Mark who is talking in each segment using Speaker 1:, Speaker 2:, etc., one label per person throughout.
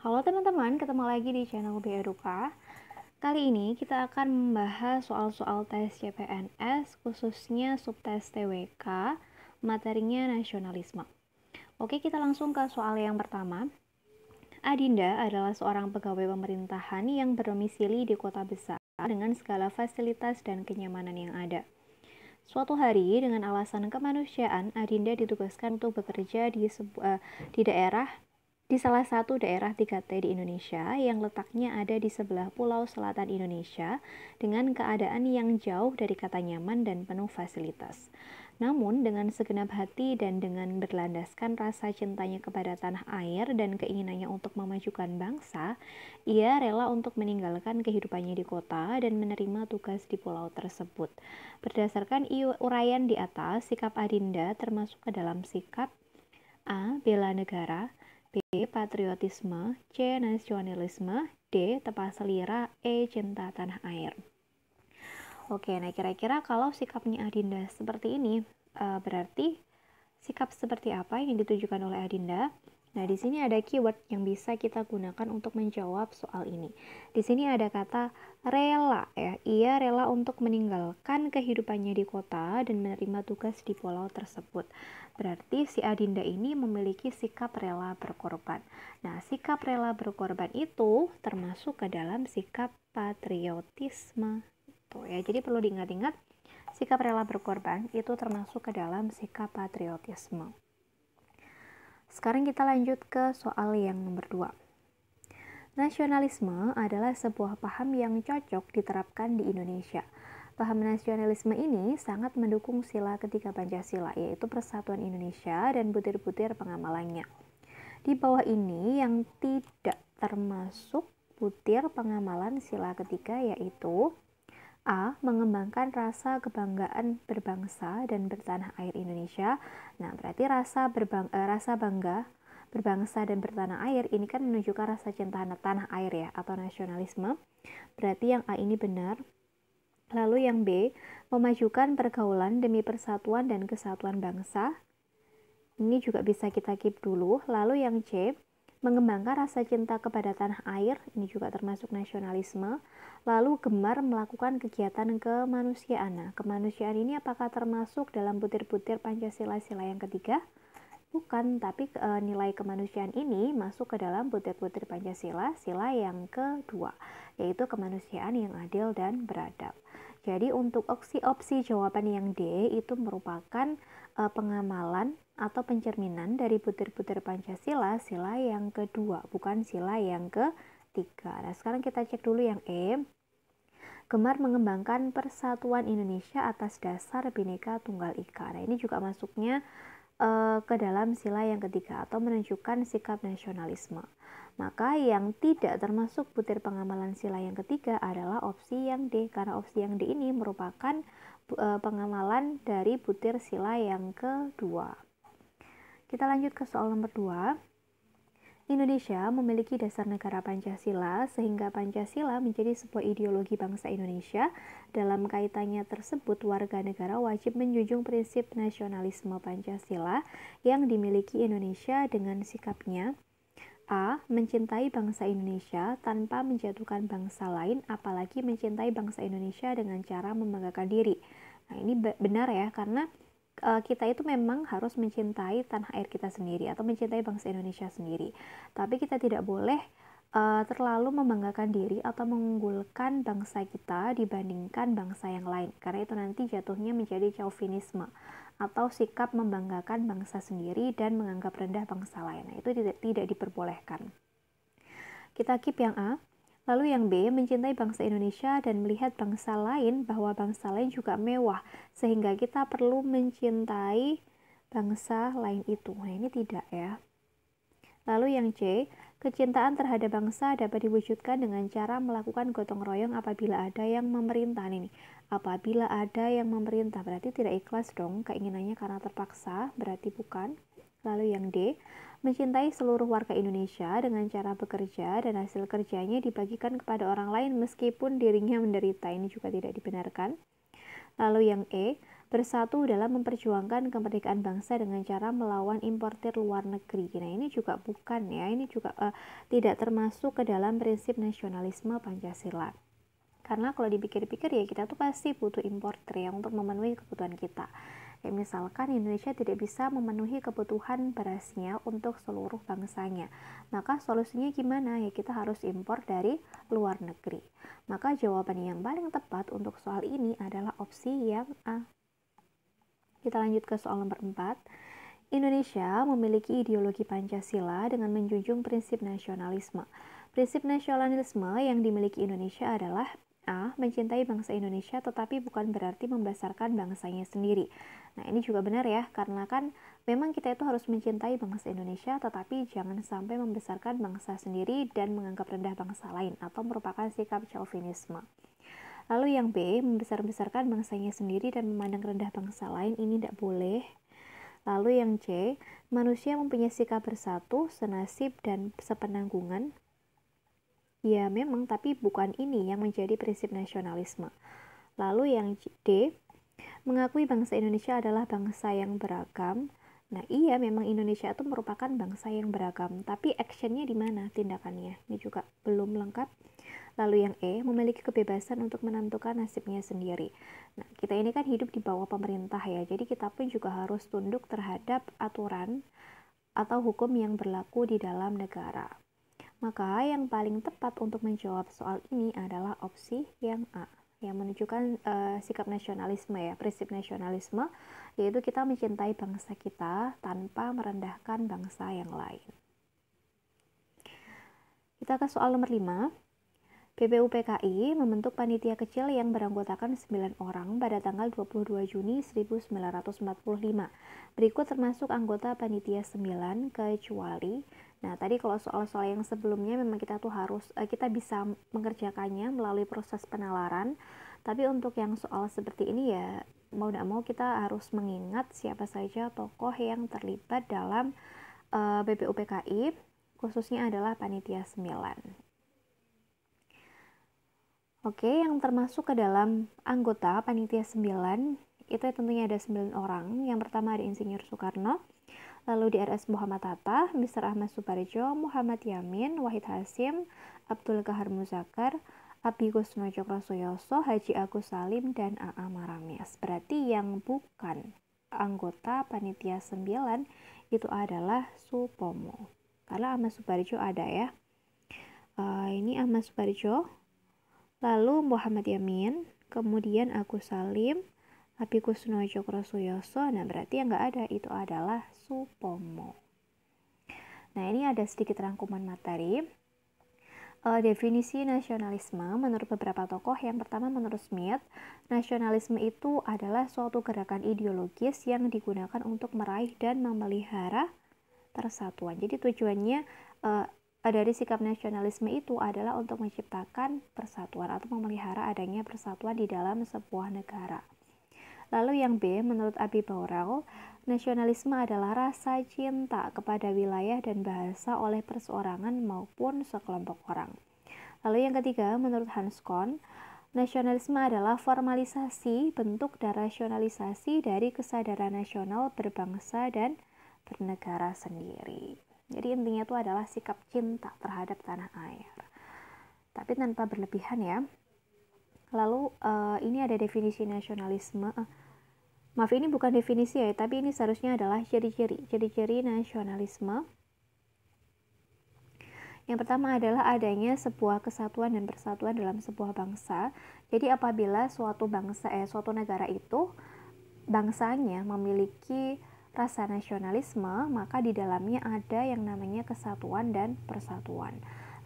Speaker 1: Halo teman-teman, ketemu lagi di channel B Kali ini kita akan membahas soal-soal tes CPNS, khususnya subtes TWK, materinya nasionalisme. Oke, kita langsung ke soal yang pertama. Adinda adalah seorang pegawai pemerintahan yang berdomisili di kota besar dengan segala fasilitas dan kenyamanan yang ada. Suatu hari, dengan alasan kemanusiaan, Adinda ditugaskan untuk bekerja di, sebuah, eh, di daerah di salah satu daerah 3T di Indonesia yang letaknya ada di sebelah pulau selatan Indonesia dengan keadaan yang jauh dari kata nyaman dan penuh fasilitas. Namun dengan segenap hati dan dengan berlandaskan rasa cintanya kepada tanah air dan keinginannya untuk memajukan bangsa, ia rela untuk meninggalkan kehidupannya di kota dan menerima tugas di pulau tersebut. Berdasarkan uraian di atas, sikap Adinda termasuk ke dalam sikap A. Bela negara, B. Patriotisme C. Nasionalisme D. Tepat selera E. Cinta tanah air Oke, nah kira-kira kalau sikapnya Adinda seperti ini, eh, berarti sikap seperti apa yang ditujukan oleh Adinda? Nah, di sini ada keyword yang bisa kita gunakan untuk menjawab soal ini. Di sini ada kata rela ya. Ia rela untuk meninggalkan kehidupannya di kota dan menerima tugas di pulau tersebut. Berarti si Adinda ini memiliki sikap rela berkorban. Nah, sikap rela berkorban itu termasuk ke dalam sikap patriotisme. tuh ya. Jadi perlu diingat-ingat sikap rela berkorban itu termasuk ke dalam sikap patriotisme. Sekarang kita lanjut ke soal yang nomor dua. Nasionalisme adalah sebuah paham yang cocok diterapkan di Indonesia. Paham nasionalisme ini sangat mendukung sila ketiga Pancasila, yaitu persatuan Indonesia dan butir-butir pengamalannya. Di bawah ini yang tidak termasuk butir pengamalan sila ketiga yaitu A. Mengembangkan rasa kebanggaan berbangsa dan bertanah air Indonesia. Nah, berarti rasa, berbang, eh, rasa bangga berbangsa dan bertanah air ini kan menunjukkan rasa cinta tanah air ya atau nasionalisme. Berarti yang A ini benar. Lalu yang B, memajukan pergaulan demi persatuan dan kesatuan bangsa. Ini juga bisa kita keep dulu. Lalu yang C, mengembangkan rasa cinta kepada tanah air, ini juga termasuk nasionalisme, lalu gemar melakukan kegiatan kemanusiaan. Nah, kemanusiaan ini apakah termasuk dalam butir-butir Pancasila sila yang ketiga? Bukan, tapi e, nilai kemanusiaan ini masuk ke dalam butir-butir Pancasila sila yang kedua, yaitu kemanusiaan yang adil dan beradab. Jadi untuk opsi-opsi jawaban yang D itu merupakan e, pengamalan atau pencerminan dari butir-butir Pancasila sila yang kedua, bukan sila yang ketiga. Nah, sekarang kita cek dulu yang E. Gemar mengembangkan persatuan Indonesia atas dasar Bhinneka Tunggal Ika. Nah, ini juga masuknya e, ke dalam sila yang ketiga atau menunjukkan sikap nasionalisme. Maka yang tidak termasuk butir pengamalan sila yang ketiga adalah opsi yang D karena opsi yang D ini merupakan eh, pengamalan dari butir sila yang kedua. Kita lanjut ke soal nomor 2. Indonesia memiliki dasar negara Pancasila sehingga Pancasila menjadi sebuah ideologi bangsa Indonesia. Dalam kaitannya tersebut, warga negara wajib menjunjung prinsip nasionalisme Pancasila yang dimiliki Indonesia dengan sikapnya A. Mencintai bangsa Indonesia tanpa menjatuhkan bangsa lain, apalagi mencintai bangsa Indonesia dengan cara membanggakan diri. Nah, ini benar ya, karena uh, kita itu memang harus mencintai tanah air kita sendiri atau mencintai bangsa Indonesia sendiri. Tapi kita tidak boleh Eh, terlalu membanggakan diri atau mengunggulkan bangsa kita dibandingkan bangsa yang lain karena itu nanti jatuhnya menjadi chauvinisme atau sikap membanggakan bangsa sendiri dan menganggap rendah bangsa lain nah, itu tidak, tidak diperbolehkan kita keep yang A Lalu yang B, mencintai bangsa Indonesia dan melihat bangsa lain bahwa bangsa lain juga mewah, sehingga kita perlu mencintai bangsa lain itu. Nah, ini tidak ya. Lalu yang C, Kecintaan terhadap bangsa dapat diwujudkan dengan cara melakukan gotong royong apabila ada yang memerintah ini. Apabila ada yang memerintah berarti tidak ikhlas dong, keinginannya karena terpaksa berarti bukan. Lalu yang D, mencintai seluruh warga Indonesia dengan cara bekerja dan hasil kerjanya dibagikan kepada orang lain meskipun dirinya menderita. Ini juga tidak dibenarkan. Lalu yang E, bersatu dalam memperjuangkan kemerdekaan bangsa dengan cara melawan importer luar negeri. Nah, ini juga bukan ya, ini juga uh, tidak termasuk ke dalam prinsip nasionalisme Pancasila. Karena kalau dipikir-pikir ya kita tuh pasti butuh importer ya untuk memenuhi kebutuhan kita. Ya, misalkan Indonesia tidak bisa memenuhi kebutuhan berasnya untuk seluruh bangsanya. Maka solusinya gimana? Ya kita harus impor dari luar negeri. Maka jawaban yang paling tepat untuk soal ini adalah opsi yang A. Kita lanjut ke soal nomor 4. Indonesia memiliki ideologi Pancasila dengan menjunjung prinsip nasionalisme. Prinsip nasionalisme yang dimiliki Indonesia adalah A. Mencintai bangsa Indonesia tetapi bukan berarti membesarkan bangsanya sendiri. Nah ini juga benar ya, karena kan memang kita itu harus mencintai bangsa Indonesia tetapi jangan sampai membesarkan bangsa sendiri dan menganggap rendah bangsa lain atau merupakan sikap chauvinisme. Lalu yang B, membesar-besarkan bangsanya sendiri dan memandang rendah bangsa lain ini tidak boleh. Lalu yang C, manusia mempunyai sikap bersatu, senasib, dan sepenanggungan. Ya memang, tapi bukan ini yang menjadi prinsip nasionalisme. Lalu yang D, mengakui bangsa Indonesia adalah bangsa yang beragam. Nah iya memang Indonesia itu merupakan bangsa yang beragam, tapi actionnya di mana tindakannya? Ini juga belum lengkap. Lalu yang E memiliki kebebasan untuk menentukan nasibnya sendiri. Nah, kita ini kan hidup di bawah pemerintah ya. Jadi kita pun juga harus tunduk terhadap aturan atau hukum yang berlaku di dalam negara. Maka yang paling tepat untuk menjawab soal ini adalah opsi yang A yang menunjukkan uh, sikap nasionalisme ya, prinsip nasionalisme yaitu kita mencintai bangsa kita tanpa merendahkan bangsa yang lain. Kita ke soal nomor 5. PPUPKI membentuk panitia kecil yang beranggotakan 9 orang pada tanggal 22 Juni 1945. Berikut termasuk anggota panitia 9 kecuali Nah, tadi kalau soal-soal yang sebelumnya memang kita tuh harus eh, kita bisa mengerjakannya melalui proses penalaran. Tapi untuk yang soal seperti ini ya mau tidak mau kita harus mengingat siapa saja tokoh yang terlibat dalam uh, eh, BPUPKI khususnya adalah panitia 9. Oke, yang termasuk ke dalam anggota panitia 9 itu tentunya ada 9 orang. Yang pertama ada Insinyur Soekarno, lalu di RS Muhammad Hatta, Mr. Ahmad Suparjo, Muhammad Yamin, Wahid Hasim, Abdul Kahar Muzakar, Abi Kusno Suyoso, Haji Agus Salim, dan AA Maramis. Berarti yang bukan anggota panitia 9 itu adalah Supomo. Karena Ahmad Suparjo ada ya. Uh, ini Ahmad Suparjo, lalu Muhammad Yamin, kemudian aku Salim, Kusno Cokro Suyoso, nah berarti yang nggak ada itu adalah Supomo. Nah ini ada sedikit rangkuman materi. Eh, definisi nasionalisme menurut beberapa tokoh yang pertama menurut Smith, nasionalisme itu adalah suatu gerakan ideologis yang digunakan untuk meraih dan memelihara persatuan. Jadi tujuannya eh, dari sikap nasionalisme itu adalah untuk menciptakan persatuan atau memelihara adanya persatuan di dalam sebuah negara. Lalu yang B, menurut Abi Baurel, nasionalisme adalah rasa cinta kepada wilayah dan bahasa oleh perseorangan maupun sekelompok orang. Lalu yang ketiga, menurut Hans Kohn, nasionalisme adalah formalisasi bentuk dan rasionalisasi dari kesadaran nasional berbangsa dan bernegara sendiri. Jadi intinya itu adalah sikap cinta terhadap tanah air. Tapi tanpa berlebihan ya. Lalu uh, ini ada definisi nasionalisme. Uh, maaf ini bukan definisi ya, tapi ini seharusnya adalah ciri-ciri. Ciri-ciri nasionalisme. Yang pertama adalah adanya sebuah kesatuan dan persatuan dalam sebuah bangsa. Jadi apabila suatu bangsa eh suatu negara itu bangsanya memiliki rasa nasionalisme, maka di dalamnya ada yang namanya kesatuan dan persatuan.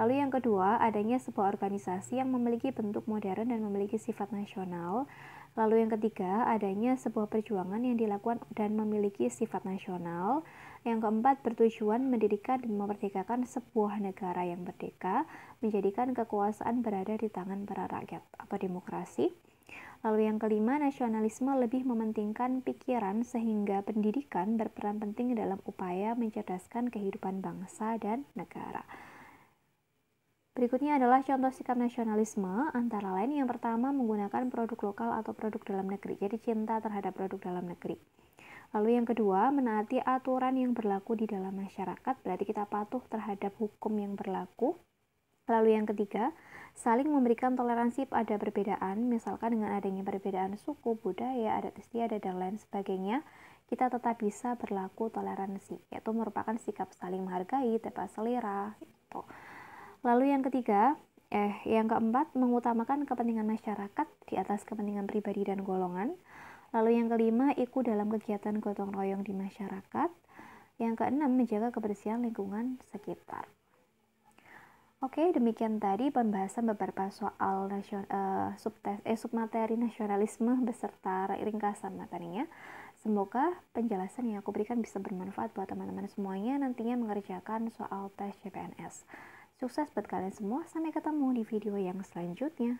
Speaker 1: Lalu yang kedua, adanya sebuah organisasi yang memiliki bentuk modern dan memiliki sifat nasional. Lalu yang ketiga, adanya sebuah perjuangan yang dilakukan dan memiliki sifat nasional. Yang keempat, bertujuan mendirikan dan memerdekakan sebuah negara yang merdeka, menjadikan kekuasaan berada di tangan para rakyat atau demokrasi. Lalu yang kelima, nasionalisme lebih mementingkan pikiran sehingga pendidikan berperan penting dalam upaya mencerdaskan kehidupan bangsa dan negara. Berikutnya adalah contoh sikap nasionalisme, antara lain yang pertama menggunakan produk lokal atau produk dalam negeri, jadi cinta terhadap produk dalam negeri. Lalu yang kedua, menaati aturan yang berlaku di dalam masyarakat, berarti kita patuh terhadap hukum yang berlaku Lalu yang ketiga, saling memberikan toleransi pada perbedaan, misalkan dengan adanya perbedaan suku, budaya, adat istiadat, dan lain sebagainya, kita tetap bisa berlaku toleransi, yaitu merupakan sikap saling menghargai, tepat selera. Gitu. Lalu yang ketiga, eh, yang keempat, mengutamakan kepentingan masyarakat di atas kepentingan pribadi dan golongan. Lalu yang kelima, ikut dalam kegiatan gotong royong di masyarakat. Yang keenam, menjaga kebersihan lingkungan sekitar. Oke, demikian tadi pembahasan beberapa soal nasion, uh, eh, subtes, eh, submateri nasionalisme beserta ringkasan materinya. Semoga penjelasan yang aku berikan bisa bermanfaat buat teman-teman semuanya nantinya mengerjakan soal tes CPNS. Sukses buat kalian semua, sampai ketemu di video yang selanjutnya.